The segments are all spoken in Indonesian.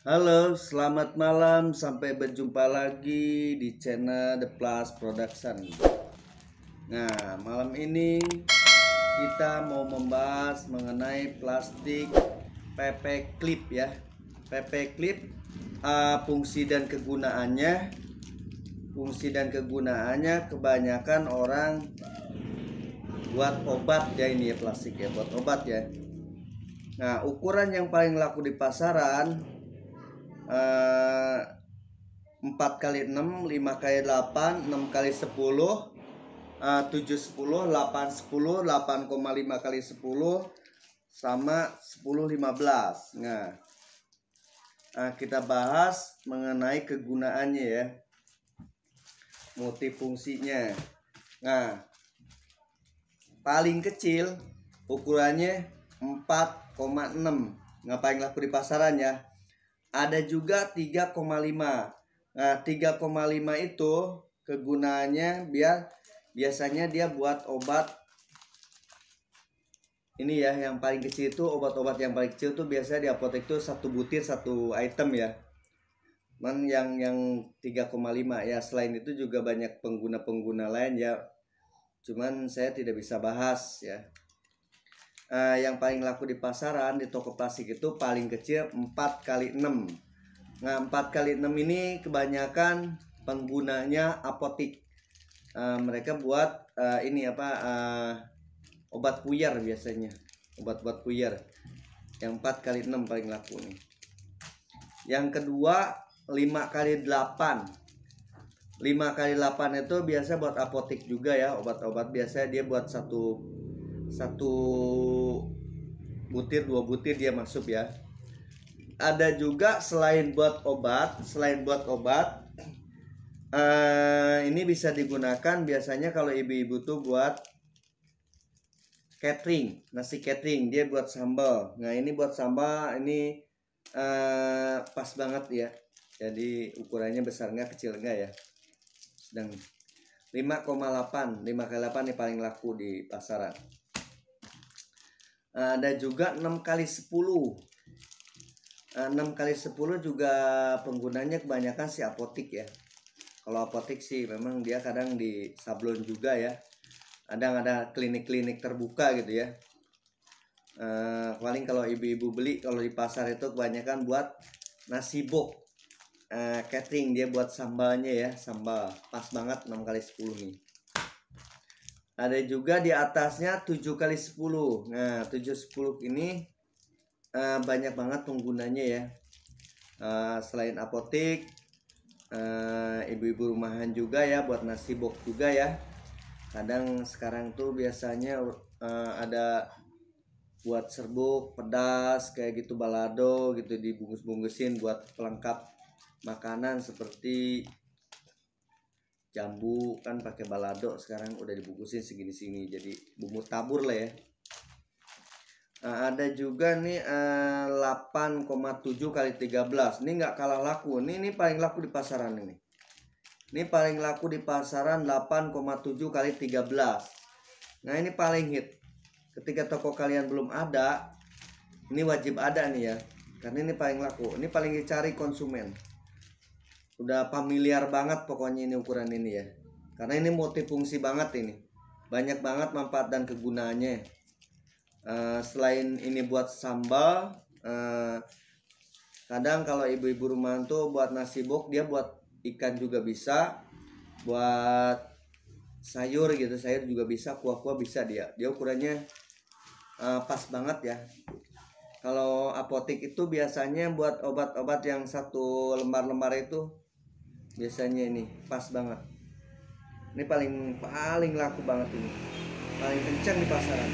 Halo, selamat malam. Sampai berjumpa lagi di channel The Plus Production. Nah, malam ini kita mau membahas mengenai plastik PP clip ya. PP clip uh, fungsi dan kegunaannya. Fungsi dan kegunaannya kebanyakan orang buat obat ya ini ya plastik ya, buat obat ya. Nah, ukuran yang paling laku di pasaran 4 eh, kali 6 5 kali 8 6 kali 10 7 10 8 10 8,5 kali 10 sama 10 15 nah. nah kita bahas mengenai kegunaannya ya multifungsinya nah paling kecil ukurannya 4,6 ngapain laku di pasaran ya ada juga 3,5. Nah, 3,5 itu kegunaannya biar biasanya dia buat obat ini ya yang paling kecil itu obat-obat yang paling kecil itu biasanya di apotek itu satu butir satu item ya man yang yang 3,5 ya selain itu juga banyak pengguna-pengguna lain ya cuman saya tidak bisa bahas ya uh, yang paling laku di pasaran di toko plastik itu paling kecil 4 kali 6 nah 4 kali 6 ini kebanyakan penggunanya apotik uh, mereka buat uh, ini apa uh, obat puyar biasanya obat-obat puyar yang 4 kali 6 paling laku nih yang kedua 5 kali 8 5 kali 8 itu biasa buat apotik juga ya obat-obat biasanya dia buat satu satu butir dua butir dia masuk ya ada juga selain buat obat selain buat obat uh, ini bisa digunakan biasanya kalau ibu-ibu tuh buat catering nasi catering dia buat sambal nah ini buat sambal ini uh, pas banget ya jadi ukurannya besar nggak kecil nggak ya sedang 5,8 5 kali 8 nih paling laku di pasaran ada eh, juga 6 kali 10 6 eh, kali 10 juga penggunanya kebanyakan si apotik ya kalau apotik sih memang dia kadang di sablon juga ya kadang ada klinik-klinik terbuka gitu ya e, paling kalau ibu-ibu beli kalau di pasar itu kebanyakan buat nasi bok e, catering dia buat sambalnya ya sambal pas banget 6 kali 10 nih ada juga di atasnya 7 kali 10 nah 7 10 ini uh, banyak banget penggunanya ya uh, selain apotek ibu eh, ibu-ibu rumahan juga ya buat nasi box juga ya kadang sekarang tuh biasanya uh, ada buat serbuk pedas kayak gitu balado gitu dibungkus-bungkusin buat pelengkap makanan seperti jambu kan pakai balado sekarang udah dibungkusin segini-sini jadi bumbu tabur lah ya nah, ada juga nih eh, uh, 8,7 kali 13 ini nggak kalah laku ini ini paling laku di pasaran ini ini paling laku di pasaran 8,7 kali 13 nah ini paling hit ketika toko kalian belum ada ini wajib ada nih ya karena ini paling laku ini paling dicari konsumen Udah familiar banget pokoknya ini ukuran ini ya. Karena ini multifungsi banget ini. Banyak banget manfaat dan kegunaannya. Uh, selain ini buat sambal, uh, kadang kalau ibu-ibu rumah tuh buat nasi bok dia buat ikan juga bisa, buat sayur gitu, sayur juga bisa, kuah-kuah bisa dia. Dia ukurannya uh, pas banget ya. Kalau apotik itu biasanya buat obat-obat yang satu lembar-lembar itu biasanya ini pas banget ini paling paling laku banget ini paling kencang di pasaran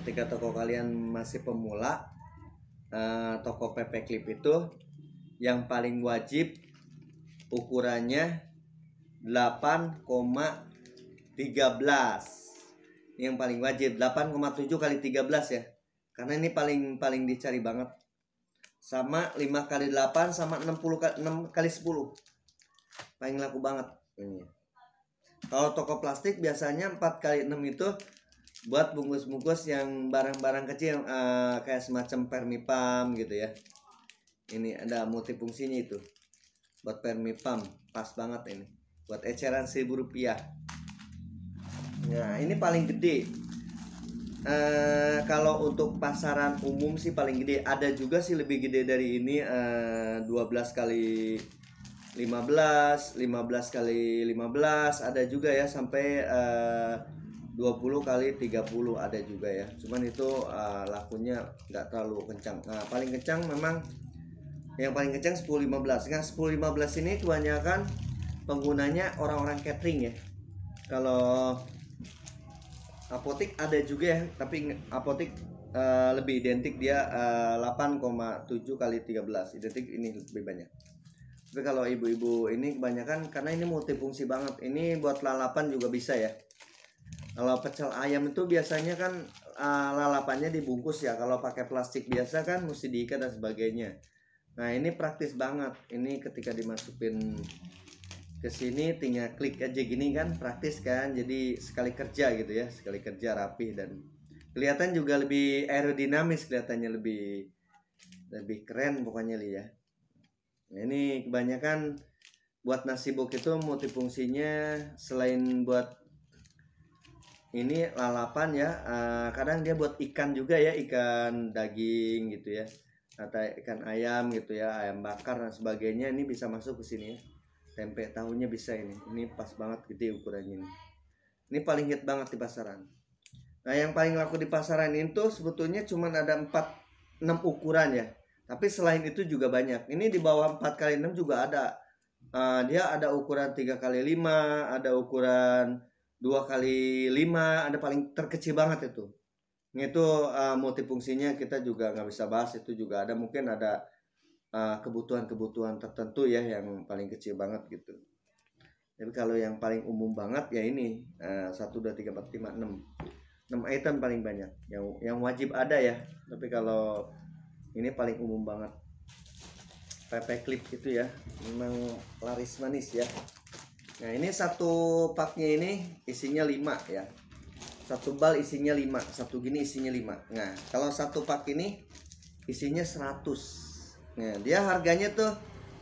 ketika toko kalian masih pemula eh, toko PP Clip itu yang paling wajib ukurannya 8,13 ini yang paling wajib 8,7 kali 13 ya karena ini paling paling dicari banget sama 5 kali 8 sama 60 6 kali 10 paling laku banget ini iya. kalau toko plastik biasanya 4 kali 6 itu buat bungkus-bungkus yang barang-barang kecil uh, kayak semacam permipam gitu ya ini ada multifungsinya itu buat permipam pas banget ini buat eceran seribu rupiah nah ini paling gede uh, kalau untuk pasaran umum sih paling gede ada juga sih lebih gede dari ini uh, eh, 12 kali 15 15 kali 15 ada juga ya sampai eh, uh, 20 kali 30 ada juga ya cuman itu uh, lakunya nggak terlalu kencang nah paling kencang memang yang paling kencang 10 15 nah 10 15 ini kebanyakan penggunanya orang-orang catering ya kalau apotik ada juga ya tapi apotik uh, lebih identik dia uh, 8,7 kali 13 identik ini lebih banyak tapi kalau ibu-ibu ini kebanyakan karena ini multifungsi banget ini buat lalapan juga bisa ya kalau pecel ayam itu biasanya kan uh, lalapannya dibungkus ya kalau pakai plastik biasa kan mesti diikat dan sebagainya nah ini praktis banget ini ketika dimasukin ke sini tinggal klik aja gini kan praktis kan jadi sekali kerja gitu ya sekali kerja rapi dan kelihatan juga lebih aerodinamis kelihatannya lebih lebih keren pokoknya li ya Nah, ini kebanyakan buat nasi buk itu multifungsinya selain buat ini lalapan ya uh, kadang dia buat ikan juga ya ikan daging gitu ya atau ikan ayam gitu ya ayam bakar dan sebagainya ini bisa masuk ke sini ya tempe tahunya bisa ini ini pas banget gede ukurannya ini ini paling hit banget di pasaran nah yang paling laku di pasaran itu sebetulnya cuma ada 4 6 ukuran ya tapi selain itu juga banyak. Ini di bawah 4 kali 6 juga ada. Uh, dia ada ukuran 3 kali 5, ada ukuran 2 kali 5, ada paling terkecil banget itu. Itu uh, multifungsinya kita juga nggak bisa bahas, itu juga ada mungkin ada eh, kebutuhan-kebutuhan tertentu ya yang paling kecil banget gitu. Tapi kalau yang paling umum banget ya ini satu dua tiga empat lima enam enam item paling banyak yang yang wajib ada ya. Tapi kalau ini paling umum banget pepe clip itu ya memang laris manis ya nah ini satu paknya ini isinya 5 ya satu bal isinya 5 satu gini isinya 5 nah kalau satu pak ini isinya 100 nah dia harganya tuh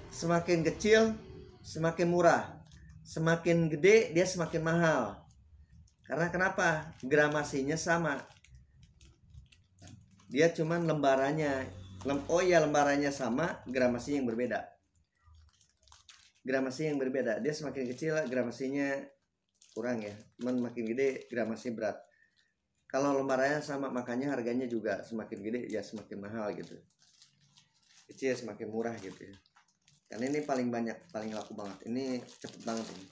semakin kecil semakin murah semakin gede dia semakin mahal karena kenapa gramasinya sama dia cuman lembarannya Lem oh ya lembarannya sama, gramasi yang berbeda. Gramasi yang berbeda. Dia semakin kecil gramasinya kurang ya. Men makin gede gramasi berat. Kalau lembarannya sama makanya harganya juga semakin gede ya semakin mahal gitu. Kecil ya, semakin murah gitu ya. Karena ini paling banyak, paling laku banget. Ini cepet banget ini.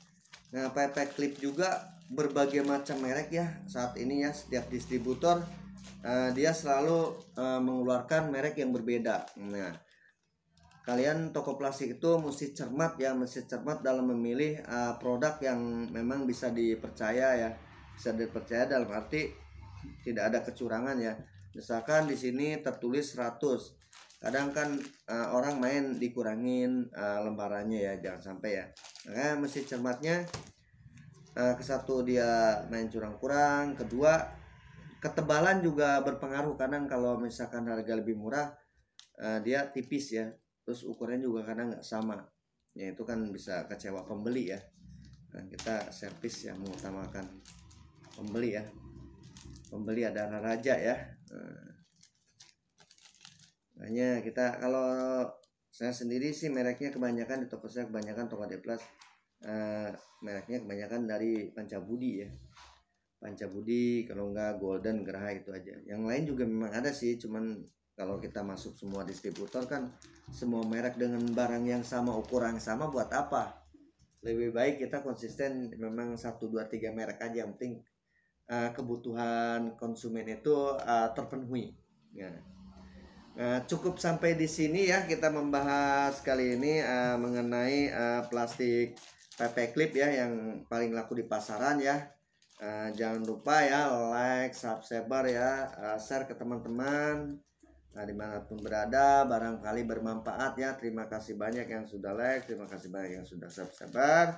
Nah, PP Clip juga berbagai macam merek ya saat ini ya setiap distributor Eh, dia selalu uh, mengeluarkan merek yang berbeda. Nah, kalian toko plastik itu mesti cermat ya, mesti cermat dalam memilih uh, produk yang memang bisa dipercaya ya, bisa dipercaya dalam arti tidak ada kecurangan ya. Misalkan di sini tertulis 100. Kadang kan uh, orang main dikurangin uh, lembarannya ya, jangan sampai ya. Makanya mesti cermatnya uh, ke satu dia main curang-kurang, kedua ketebalan juga berpengaruh kadang kalau misalkan harga lebih murah uh, dia tipis ya terus ukurannya juga kadang nggak sama ya itu kan bisa kecewa pembeli ya nah, kita servis yang mengutamakan pembeli ya pembeli ada anak raja ya nah, hanya kita kalau saya sendiri sih mereknya kebanyakan di toko saya kebanyakan toko D uh, mereknya kebanyakan dari Pancabudi ya Panca Budi, kalau enggak Golden Geraha itu aja yang lain juga memang ada sih cuman kalau kita masuk semua distributor kan semua merek dengan barang yang sama ukuran sama buat apa lebih baik kita konsisten memang satu dua tiga merek aja yang penting uh, kebutuhan konsumen itu uh, terpenuhi ya. Uh, cukup sampai di sini ya kita membahas kali ini uh, mengenai uh, plastik PP clip ya yang paling laku di pasaran ya Eh, jangan lupa ya like, subscribe ya, eh, share ke teman-teman. Nah, dimanapun berada, barangkali bermanfaat ya. Terima kasih banyak yang sudah like, terima kasih banyak yang sudah subscribe.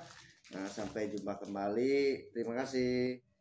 Nah, sampai jumpa kembali. Terima kasih.